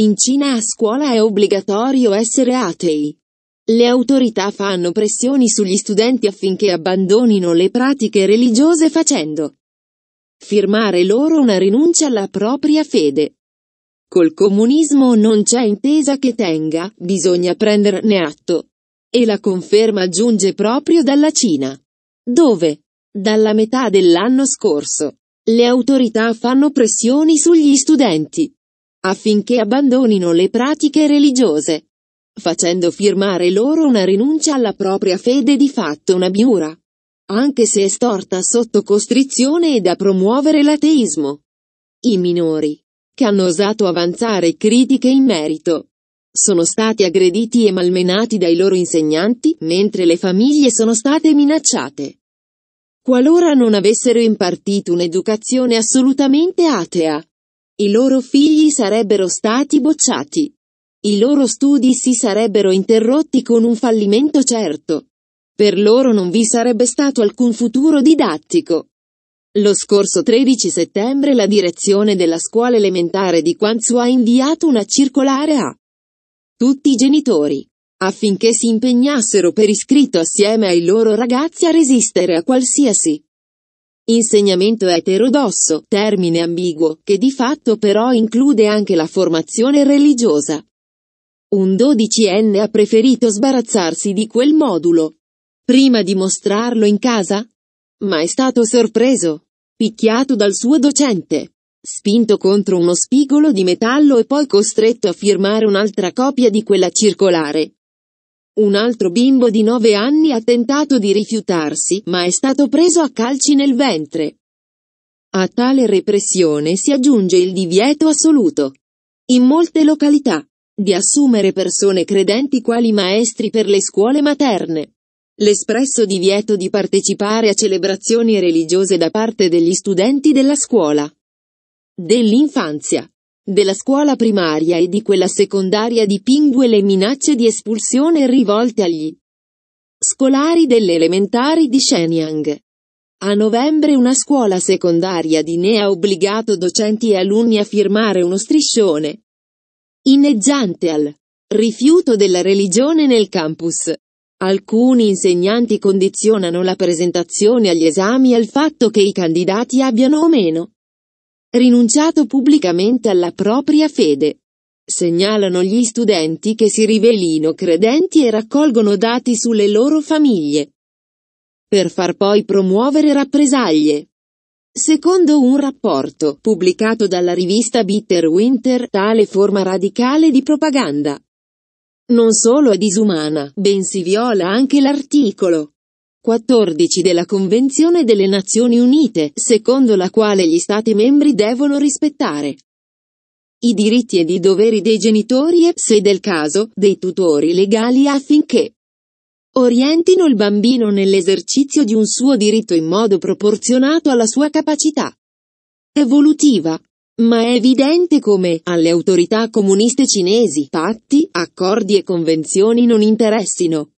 In Cina a scuola è obbligatorio essere atei. Le autorità fanno pressioni sugli studenti affinché abbandonino le pratiche religiose facendo firmare loro una rinuncia alla propria fede. Col comunismo non c'è intesa che tenga, bisogna prenderne atto. E la conferma giunge proprio dalla Cina. Dove? Dalla metà dell'anno scorso. Le autorità fanno pressioni sugli studenti affinché abbandonino le pratiche religiose, facendo firmare loro una rinuncia alla propria fede di fatto una biura, anche se è storta sotto costrizione e da promuovere l'ateismo. I minori, che hanno osato avanzare critiche in merito, sono stati aggrediti e malmenati dai loro insegnanti, mentre le famiglie sono state minacciate. Qualora non avessero impartito un'educazione assolutamente atea, i loro figli sarebbero stati bocciati. I loro studi si sarebbero interrotti con un fallimento certo. Per loro non vi sarebbe stato alcun futuro didattico. Lo scorso 13 settembre la direzione della scuola elementare di Quanzu ha inviato una circolare a tutti i genitori affinché si impegnassero per iscritto assieme ai loro ragazzi a resistere a qualsiasi Insegnamento eterodosso, termine ambiguo, che di fatto però include anche la formazione religiosa. Un dodicenne ha preferito sbarazzarsi di quel modulo. Prima di mostrarlo in casa? Ma è stato sorpreso. Picchiato dal suo docente. Spinto contro uno spigolo di metallo e poi costretto a firmare un'altra copia di quella circolare. Un altro bimbo di 9 anni ha tentato di rifiutarsi, ma è stato preso a calci nel ventre. A tale repressione si aggiunge il divieto assoluto. In molte località, di assumere persone credenti quali maestri per le scuole materne. L'espresso divieto di partecipare a celebrazioni religiose da parte degli studenti della scuola. Dell'infanzia della scuola primaria e di quella secondaria dipingue le minacce di espulsione rivolte agli scolari delle elementari di Shenyang. A novembre una scuola secondaria di Ne ha obbligato docenti e alunni a firmare uno striscione inneggiante al rifiuto della religione nel campus. Alcuni insegnanti condizionano la presentazione agli esami al fatto che i candidati abbiano o meno rinunciato pubblicamente alla propria fede. Segnalano gli studenti che si rivelino credenti e raccolgono dati sulle loro famiglie. Per far poi promuovere rappresaglie. Secondo un rapporto pubblicato dalla rivista Bitter Winter, tale forma radicale di propaganda non solo è disumana, bensì viola anche l'articolo 14 della Convenzione delle Nazioni Unite, secondo la quale gli Stati membri devono rispettare i diritti ed i doveri dei genitori e, se del caso, dei tutori legali affinché orientino il bambino nell'esercizio di un suo diritto in modo proporzionato alla sua capacità evolutiva. Ma è evidente come alle autorità comuniste cinesi patti, accordi e convenzioni non interessino